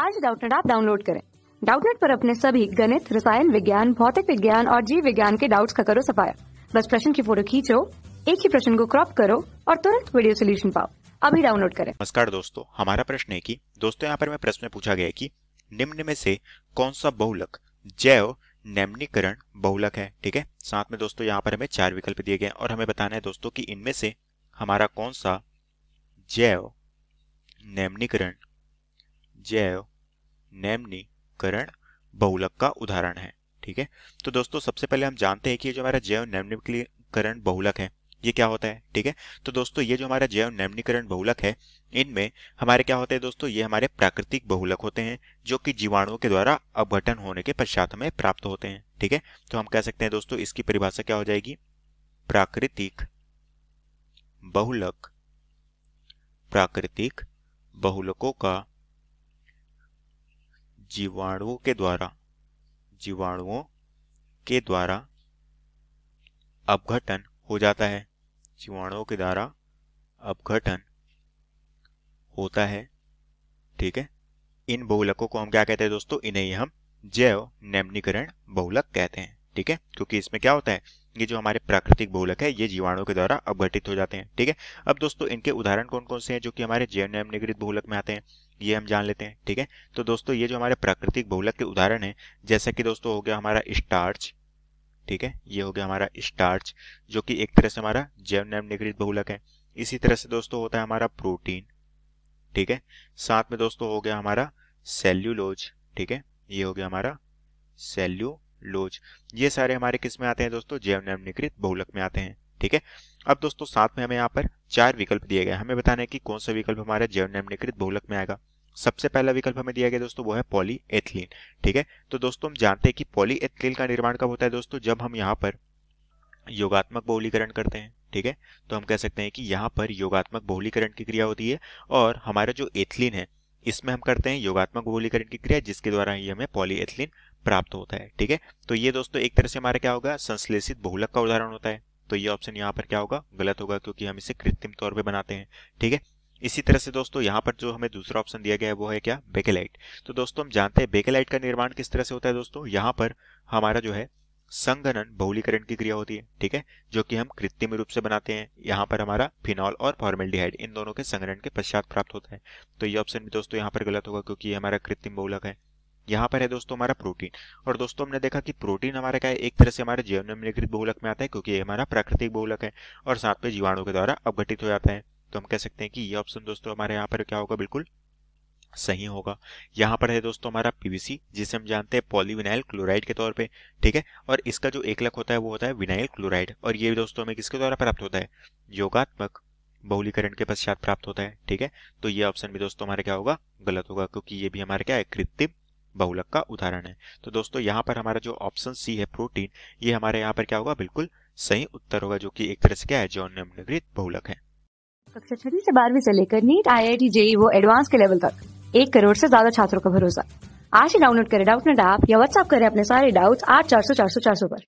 आज डाउटनेट आप डाउनलोड करें डाउटनेट पर अपने सभी गणित रसायन विज्ञान भौतिक विज्ञान और जीव विज्ञान के डाउट्स का करो सफाया बस प्रश्न की फोटो खींचो एक ही प्रश्न को क्रॉप करो और तुरंत वीडियो सोल्यूशन पाओ अभी डाउनलोड करें नमस्कार दोस्तों हमारा प्रश्न है की दोस्तों यहाँ पर प्रश्न में पूछा गया की निम्न में से कौन सा बहुलक जैव नैमनीकरण बहुलक है ठीक है साथ में दोस्तों यहाँ पर हमें चार विकल्प दिए गए और हमें बताना है दोस्तों कि इनमें से हमारा कौन सा जैव नैमनीकरण जैव नैमनीकरण बहुलक का उदाहरण है ठीक है तो दोस्तों सबसे पहले हम जानते हैं कि जो हमारा जैव नैमनीकरण बहुलक है ये क्या होता है ठीक है तो दोस्तों ये जो हमारा जैव नैमनीकरण बहुलक है इनमें हमारे क्या होते हैं दोस्तों ये हमारे प्राकृतिक बहुलक होते हैं जो कि जीवाणुओं के द्वारा अपघटन होने के पश्चात हमें प्राप्त होते हैं ठीक है तो हम कह सकते हैं दोस्तों इसकी परिभाषा क्या हो जाएगी प्राकृतिक बहुलक प्राकृतिक बहुलकों का जीवाणुओं के द्वारा जीवाणुओं के द्वारा अपघटन हो जाता है जीवाणुओं के द्वारा अपघटन होता है ठीक है इन बहुलकों को हम क्या कहते हैं दोस्तों इन्हें ही हम जैव नैमनीकरण बहुलक कहते हैं ठीक है क्योंकि इसमें क्या होता है ये जो हमारे प्राकृतिक बहुलक है ये जीवाणुओं के द्वारा अपघटित हो जाते हैं ठीक है अब दोस्तों इनके उदाहरण कौन कौन से हैं जो कि हमारे जैव नैमनीकृत बहुलक में आते हैं ये हम जान लेते हैं ठीक है तो दोस्तों ये जो हमारे प्राकृतिक बहुलक के उदाहरण है जैसा कि दोस्तों हो गया हमारा स्टार्च ठीक है ये हो गया हमारा स्टार्च जो कि एक तरह से हमारा जैव निगृहित बहुलक है इसी तरह से दोस्तों होता है हमारा प्रोटीन ठीक है साथ में दोस्तों हो गया हमारा सेल्यूलोज ठीक है ये हो गया हमारा सेल्यूलोज ये सारे हमारे किस में आते हैं दोस्तों जैव निगृहित बहुलक में आते हैं ठीक है अब दोस्तों साथ में हमें यहाँ पर चार विकल्प दिए गए हमें बताना है कि कौन सा विकल्प हमारे जैव निम्नकृत बहुलक में आएगा सबसे पहला विकल्प हमें दिया गया दोस्तों वो है एथलीन ठीक है तो दोस्तों हम जानते हैं कि पॉलीएथिलीन का निर्माण कब होता है दोस्तों जब हम यहाँ पर योगात्मक बहुलीकरण करते हैं ठीक है तो हम कह सकते हैं कि यहाँ पर योगात्मक बहुलीकरण की क्रिया होती है और हमारा जो एथिलीन है इसमें हम करते हैं योगात्मक बहुलीकरण की क्रिया जिसके द्वारा ही हमें पॉलीएथिलीन प्राप्त होता है ठीक है तो ये दोस्तों एक तरह से हमारा क्या होगा संश्लेषित बहुलक का उदाहरण होता है तो ये ऑप्शन यहाँ पर क्या होगा गलत होगा क्योंकि हम इसे कृत्रिम तौर पर बनाते हैं ठीक है इसी तरह से दोस्तों यहाँ पर जो हमें दूसरा ऑप्शन दिया गया है वो है क्या बेकेलाइट तो दोस्तों हम जानते हैं बेकेलाइट का निर्माण किस तरह से होता है दोस्तों यहाँ पर हमारा जो है संगनन बहुलीकरण की क्रिया होती है ठीक है जो कि हम कृत्रिम रूप से बनाते हैं यहाँ पर हमारा फिनॉल और फॉर्मेल्डिहाइड इन दोनों के संगनन के पश्चात प्राप्त होता है तो ये ऑप्शन भी दोस्तों यहाँ पर गलत होगा क्योंकि ये हमारा कृत्रिम बहुलक है यहाँ पर है दोस्तों हमारा प्रोटीन और दोस्तों हमने देखा कि प्रोटीन हमारे क्या है एक तरह से हमारे जीवन निम्नलिखित बहुलक में आता है क्योंकि ये हमारा प्राकृतिक बहुलक है और साथ में जीवाणु के द्वारा अवघटित हो जाता है तो हम कह सकते हैं कि ये ऑप्शन दोस्तों हमारे यहाँ पर क्या होगा बिल्कुल सही होगा यहाँ पर है दोस्तों हमारा पीवीसी जिसे हम जानते हैं पॉलीविनाइल क्लोराइड के तौर पे ठीक है और इसका जो एकलक होता है वो होता है विनाइल क्लोराइड और ये दोस्तों हमें किसके द्वारा प्राप्त होता है योगात्मक बहुलीकरण के पश्चात प्राप्त होता है ठीक है तो ये ऑप्शन भी दोस्तों हमारा क्या होगा गलत होगा क्योंकि ये भी हमारे क्या है कृत्रिम बहुलक का उदाहरण है तो दोस्तों यहाँ पर हमारा जो ऑप्शन सी है प्रोटीन ये हमारे यहाँ पर क्या होगा बिल्कुल सही उत्तर होगा जो कि एक तरह से क्या है जो निम्नलिखित बहुलक है कक्षा छठी से बारहवीं से लेकर NEET I I T JEE वो एडवांस के लेवल तक एक करोड़ से ज्यादा छात्रों का भरोसा आज ही डाउनलोड करें डाउट नेट ऐप या व्हाट्सअप करें अपने सारे डाउट्स आठ चार सौ चार सौ चार सौ पर